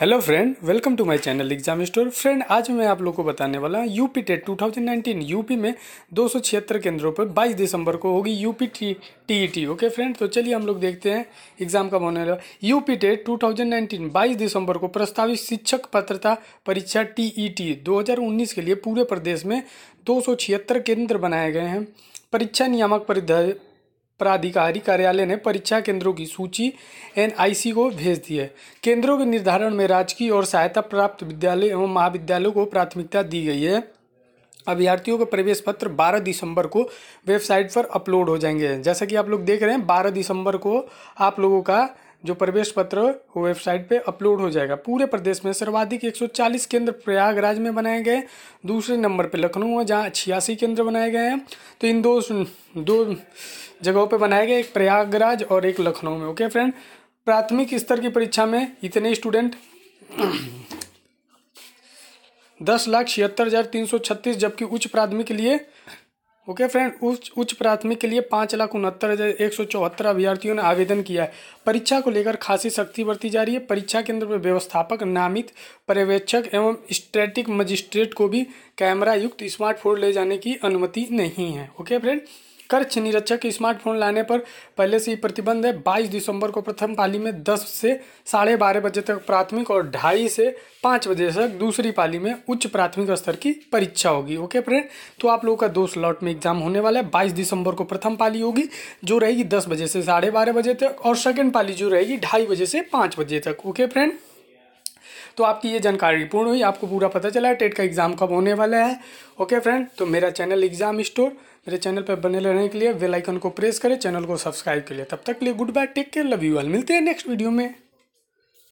hello friend welcome to my channel exam store friend आज मैं आप लोग को बताने वाला हूँ यूपी टेट 2019 यूपी में दो केंद्रों पर 22 दिसंबर को होगी UP T T okay friend तो चलिए हम लोग देखते हैं एग्जाम कब होने वाला यूपी टेट 2019 22 दिसंबर को प्रस्तावित शिक्षक पात्रता परीक्षा टी ई टी के लिए पूरे प्रदेश में दो केंद्र बनाए गए हैं परीक्षा नियामक प्राधिकारी कार्यालय ने परीक्षा केंद्रों की सूची एनआईसी को भेज दी है केंद्रों के निर्धारण में राजकीय और सहायता प्राप्त विद्यालय एवं महाविद्यालयों को प्राथमिकता दी गई है अभ्यर्थियों के प्रवेश पत्र 12 दिसंबर को वेबसाइट पर अपलोड हो जाएंगे जैसा कि आप लोग देख रहे हैं 12 दिसंबर को आप लोगों का जो प्रवेश पत्र हो वेबसाइट पे अपलोड हो जाएगा पूरे प्रदेश में सर्वाधिक 140 केंद्र प्रयागराज में बनाए गए दूसरे नंबर पे लखनऊ है जहाँ छियासी केंद्र बनाए गए हैं तो इन दो दो जगहों पे बनाए गए एक प्रयागराज और एक लखनऊ में ओके फ्रेंड प्राथमिक स्तर की परीक्षा में इतने स्टूडेंट दस लाख छिहत्तर हज़ार तीन सौ छत्तीस जबकि उच्च प्राथमिक के लिए ओके okay, फ्रेंड उच्च उच्च प्राथमिक के लिए पाँच लाख उनहत्तर हज़ार एक सौ चौहत्तर अभ्यर्थियों ने आवेदन किया है परीक्षा को लेकर खासी सख्ती बरती जा रही है परीक्षा केंद्र पर व्यवस्थापक नामित पर्यवेक्षक एवं स्टैटिक मजिस्ट्रेट को भी कैमरा युक्त स्मार्टफोन ले जाने की अनुमति नहीं है ओके okay, फ्रेंड कर्च निरीक्षक स्मार्टफोन लाने पर पहले से ही प्रतिबंध है बाईस दिसंबर को प्रथम पाली में दस से साढ़े बारह बजे तक प्राथमिक और ढाई से पाँच बजे तक दूसरी पाली में उच्च प्राथमिक स्तर की परीक्षा होगी ओके फ्रेंड तो आप लोगों का दो स्लॉट में एग्जाम होने वाला है बाईस दिसंबर को प्रथम पाली होगी जो रहेगी दस बजे से साढ़े बारह बजे तक और सेकेंड पाली जो रहेगी ढाई बजे से पाँच बजे तक ओके फ्रेंड तो आपकी ये जानकारी पूर्ण हुई आपको पूरा पता चला है टेट का एग्ज़ाम कब होने वाला है ओके फ्रेंड तो मेरा चैनल एग्ज़ाम स्टोर मेरे चैनल पर बने रहने के लिए बेल आइकन को प्रेस करें चैनल को सब्सक्राइब के लिए तब तक के लिए goodbye take care love you all मिलते हैं नेक्स्ट वीडियो में